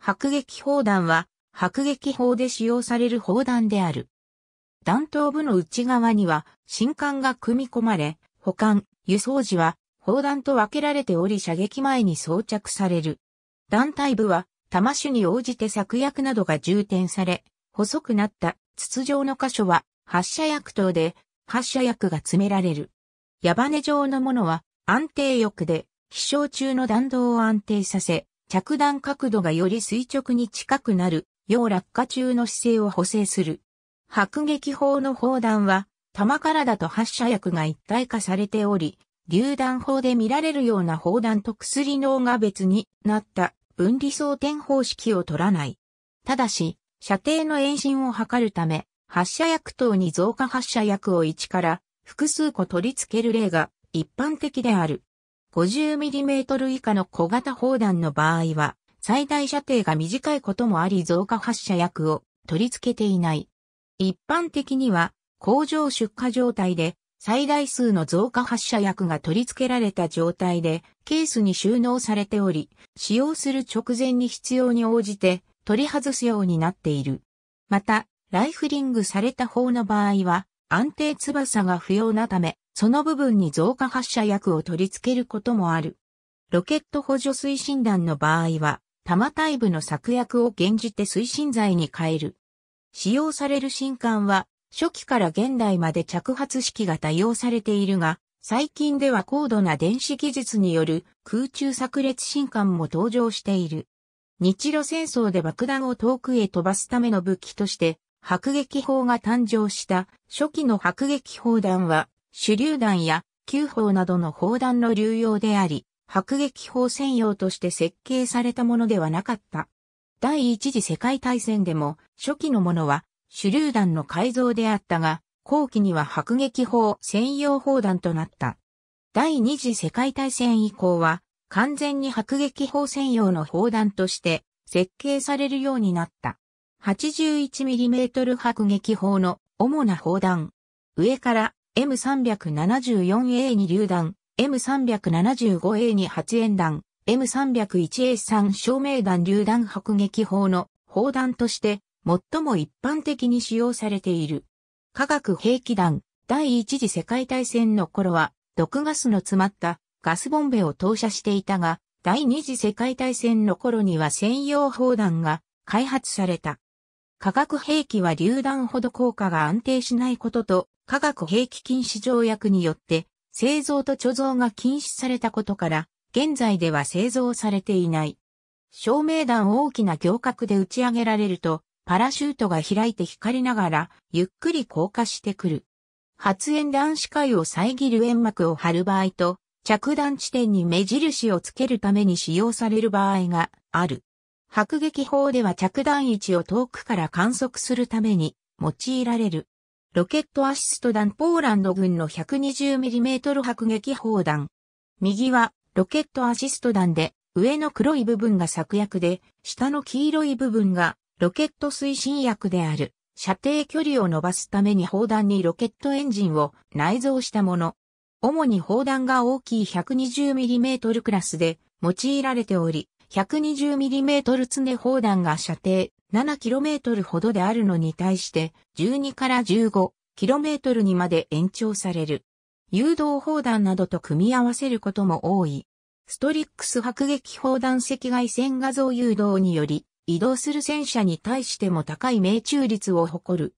迫撃砲弾は、迫撃砲で使用される砲弾である。弾頭部の内側には、新艦が組み込まれ、保管、輸送時は、砲弾と分けられており射撃前に装着される。弾体部は、弾種に応じて作薬などが充填され、細くなった筒状の箇所は発射薬等で発射薬が詰められる。矢羽状のものは安定翼で飛翔中の弾道を安定させ、着弾角度がより垂直に近くなる、要落下中の姿勢を補正する。迫撃砲の砲弾は、弾からだと発射薬が一体化されており、榴弾砲で見られるような砲弾と薬脳が別になった分離装填方式を取らない。ただし、射程の延伸を図るため、発射薬等に増加発射薬を1から複数個取り付ける例が一般的である。50mm 以下の小型砲弾の場合は、最大射程が短いこともあり増加発射薬を取り付けていない。一般的には、工場出荷状態で、最大数の増加発射薬が取り付けられた状態で、ケースに収納されており、使用する直前に必要に応じて、取り外すようになっている。また、ライフリングされた方の場合は、安定翼が不要なため、その部分に増加発射薬を取り付けることもある。ロケット補助推進弾の場合は、玉体部の策薬を現じて推進剤に変える。使用される新艦は、初期から現代まで着発式が多用されているが、最近では高度な電子技術による空中炸裂新艦も登場している。日露戦争で爆弾を遠くへ飛ばすための武器として、迫撃砲が誕生した初期の迫撃砲弾は手榴弾や球砲などの砲弾の流用であり、迫撃砲専用として設計されたものではなかった。第一次世界大戦でも初期のものは手榴弾の改造であったが、後期には迫撃砲専用砲弾となった。第二次世界大戦以降は完全に迫撃砲専用の砲弾として設計されるようになった。81mm 迫撃砲の主な砲弾。上から M374A に榴弾、M375A に発煙弾、M301A3 照明弾榴弾迫撃砲の砲弾として最も一般的に使用されている。化学兵器弾第一次世界大戦の頃は毒ガスの詰まったガスボンベを投射していたが、第二次世界大戦の頃には専用砲弾が開発された。化学兵器は榴弾ほど効果が安定しないことと化学兵器禁止条約によって製造と貯蔵が禁止されたことから、現在では製造されていない。照明弾大きな行革で打ち上げられると、パラシュートが開いて光りながら、ゆっくり降下してくる。発煙弾視界を遮る煙幕を張る場合と、着弾地点に目印をつけるために使用される場合がある。迫撃砲では着弾位置を遠くから観測するために用いられる。ロケットアシスト弾ポーランド軍の 120mm 迫撃砲弾。右はロケットアシスト弾で、上の黒い部分が作薬で、下の黄色い部分がロケット推進薬である。射程距離を伸ばすために砲弾にロケットエンジンを内蔵したもの。主に砲弾が大きい 120mm クラスで用いられており、120mm 常砲弾が射程 7km ほどであるのに対して12から 15km にまで延長される。誘導砲弾などと組み合わせることも多い。ストリックス迫撃砲弾赤外線画像誘導により移動する戦車に対しても高い命中率を誇る。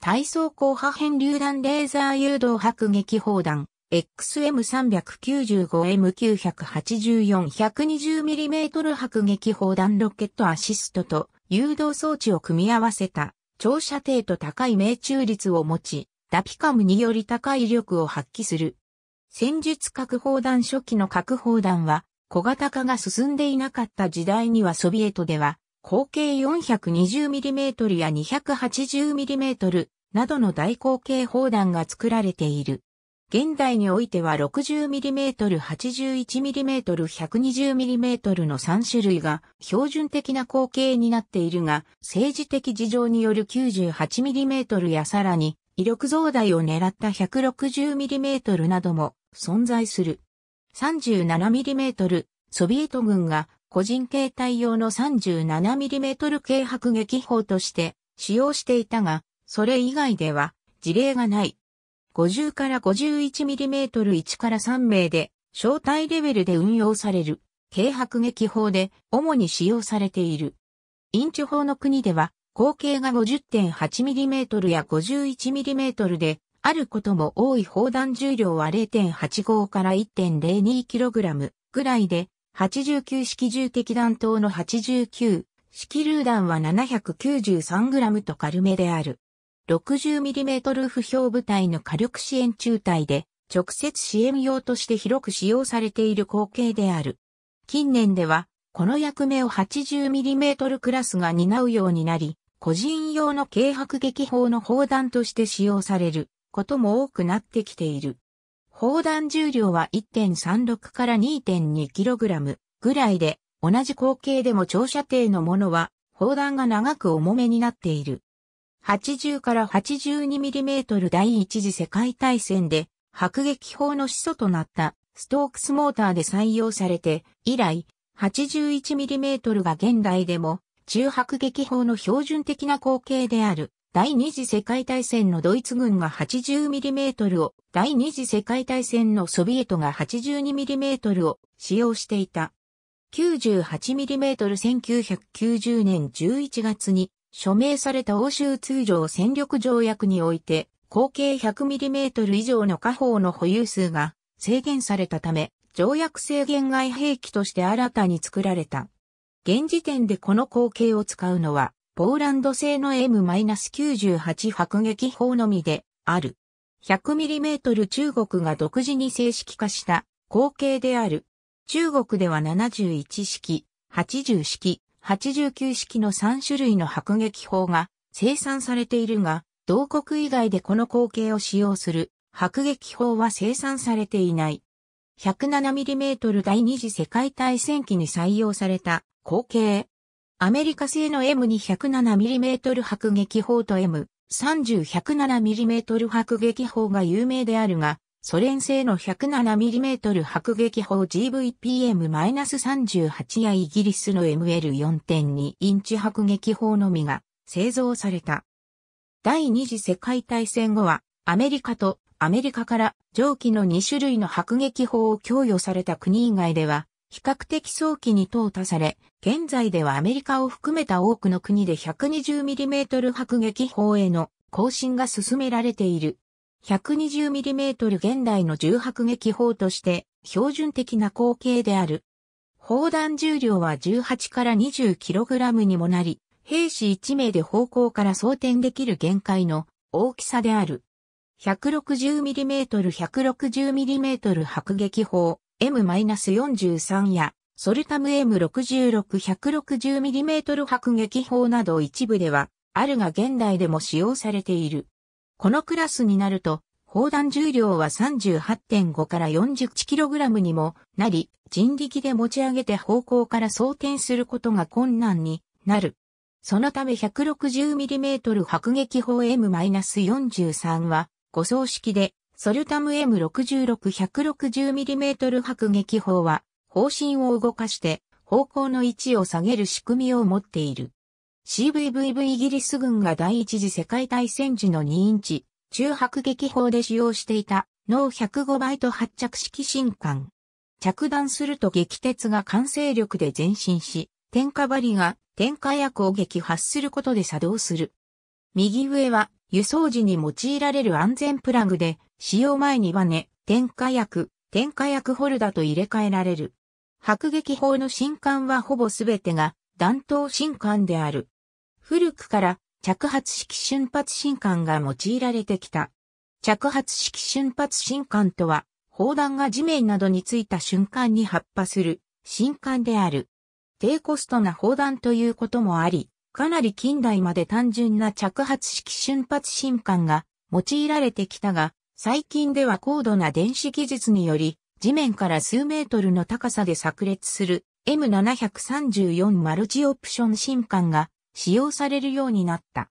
体操後、破片榴弾レーザー誘導迫撃砲弾 XM395M984 120mm 迫撃砲弾ロケットアシストと誘導装置を組み合わせた長射程と高い命中率を持ち、ダピカムにより高い威力を発揮する。戦術核砲弾初期の核砲弾は小型化が進んでいなかった時代にはソビエトでは口径 420mm や 280mm などの大口径砲弾が作られている。現代においては 60mm、81mm、120mm の3種類が標準的な口径になっているが、政治的事情による 98mm やさらに威力増大を狙った 160mm なども存在する。37mm、ソビエト軍が個人携帯用の 37mm 軽迫撃砲として使用していたが、それ以外では事例がない。50から51 m m 1から3名で、小隊レベルで運用される、軽迫撃砲で主に使用されている。インチ砲の国では、口径が 50.8mm や 51mm で、あることも多い砲弾重量は0.85から 1.02kg ぐらいで、89式重撃弾頭の89式榴弾は 793g と軽めである。60mm 不評部隊の火力支援中隊で、直接支援用として広く使用されている光景である。近年では、この役目を 80mm クラスが担うようになり、個人用の軽迫撃砲の砲弾として使用されることも多くなってきている。砲弾重量は1.36から 2.2kg ぐらいで、同じ口径でも長射程のものは砲弾が長く重めになっている。80から82ミリメートル第一次世界大戦で迫撃砲の始祖となったストークスモーターで採用されて以来81ミリメートルが現代でも中迫撃砲の標準的な光景である第二次世界大戦のドイツ軍が 80mm を、第二次世界大戦のソビエトが 82mm を使用していた。98mm1990 年11月に署名された欧州通常戦力条約において、口径 100mm 以上の火砲の保有数が制限されたため、条約制限外兵器として新たに作られた。現時点でこの口径を使うのは、ポーランド製の M-98 迫撃砲のみである。100mm 中国が独自に正式化した口径である。中国では71式、80式、89式の3種類の迫撃砲が生産されているが、同国以外でこの口径を使用する迫撃砲は生産されていない。107mm 第二次世界大戦期に採用された口径。アメリカ製の M207mm 迫撃砲と M30-107mm 迫撃砲が有名であるが、ソ連製の 107mm 迫撃砲 GVPM-38 やイギリスの ML4.2 インチ迫撃砲のみが製造された。第二次世界大戦後はアメリカとアメリカから上記の2種類の迫撃砲を供与された国以外では比較的早期に淘汰され、現在ではアメリカを含めた多くの国で 120mm 迫撃砲への更新が進められている。120mm 現代の重迫撃砲として標準的な口径である。砲弾重量は18から 20kg にもなり、兵士1名で方向から装填できる限界の大きさである。160mm160mm 迫撃砲 M-43 やソルタム M66-160mm 迫撃砲など一部ではあるが現代でも使用されている。このクラスになると、砲弾重量は38.5から4 0ラムにもなり、人力で持ち上げて方向から装填することが困難になる。そのため 160mm 迫撃砲 M-43 は誤装式で、ソルタム M66-160mm 迫撃砲は方針を動かして方向の位置を下げる仕組みを持っている。CVVV イギリス軍が第一次世界大戦時の2インチ、中迫撃砲で使用していた、脳105倍と発着式新艦。着弾すると撃鉄が完成力で前進し、点火針が点火薬を撃破することで作動する。右上は輸送時に用いられる安全プラグで、使用前にはね、点火薬、点火薬ホルダと入れ替えられる。迫撃砲の新艦はほぼすべてが弾頭新艦である。古くから着発式瞬発新管が用いられてきた。着発式瞬発新管とは、砲弾が地面などについた瞬間に発破する新管である。低コストな砲弾ということもあり、かなり近代まで単純な着発式瞬発新管が用いられてきたが、最近では高度な電子技術により、地面から数メートルの高さで炸裂する M734 マルチオプション新管が使用されるようになった。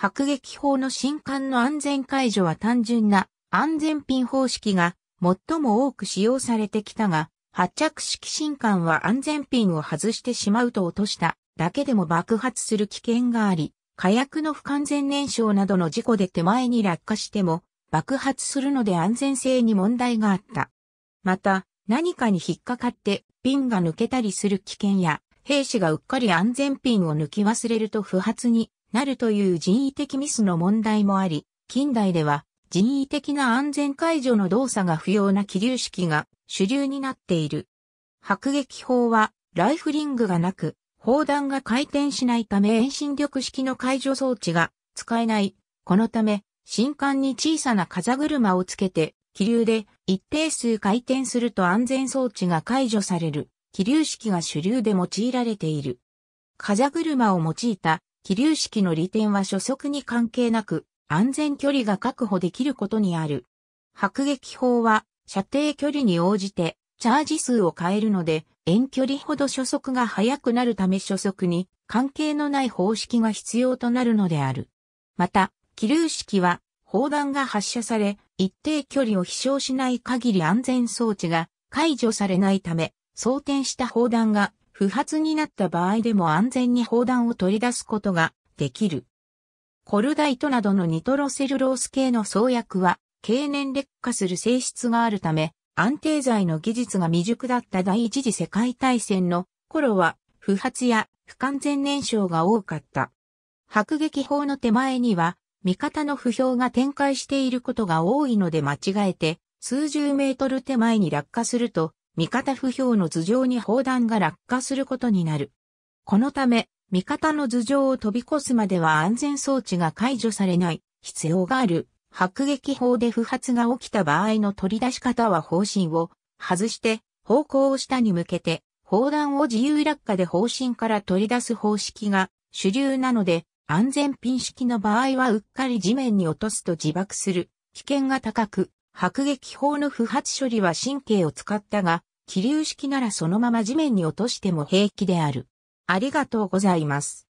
迫撃砲の新艦の安全解除は単純な安全ピン方式が最も多く使用されてきたが、発着式新艦は安全ピンを外してしまうと落としただけでも爆発する危険があり、火薬の不完全燃焼などの事故で手前に落下しても爆発するので安全性に問題があった。また、何かに引っかかってピンが抜けたりする危険や兵士がうっかり安全ピンを抜き忘れると不発になるという人為的ミスの問題もあり、近代では人為的な安全解除の動作が不要な気流式が主流になっている。迫撃砲はライフリングがなく、砲弾が回転しないため遠心力式の解除装置が使えない。このため、新艦に小さな風車をつけて、気流で一定数回転すると安全装置が解除される。気流式が主流で用いられている。風車を用いた気流式の利点は初速に関係なく安全距離が確保できることにある。迫撃砲は射程距離に応じてチャージ数を変えるので遠距離ほど初速が速くなるため初速に関係のない方式が必要となるのである。また、気流式は砲弾が発射され一定距離を飛翔しない限り安全装置が解除されないため装填した砲弾が不発になった場合でも安全に砲弾を取り出すことができる。コルダイトなどのニトロセルロース系の創薬は経年劣化する性質があるため、安定剤の技術が未熟だった第一次世界大戦の頃は不発や不完全燃焼が多かった。迫撃砲の手前には味方の不評が展開していることが多いので間違えて数十メートル手前に落下すると味方不評の頭上に砲弾が落下することになる。このため、味方の頭上を飛び越すまでは安全装置が解除されない必要がある。迫撃砲で不発が起きた場合の取り出し方は方針を外して方向を下に向けて砲弾を自由落下で方針から取り出す方式が主流なので安全ピン式の場合はうっかり地面に落とすと自爆する危険が高く迫撃砲の不発処理は神経を使ったが気流式ならそのまま地面に落としても平気である。ありがとうございます。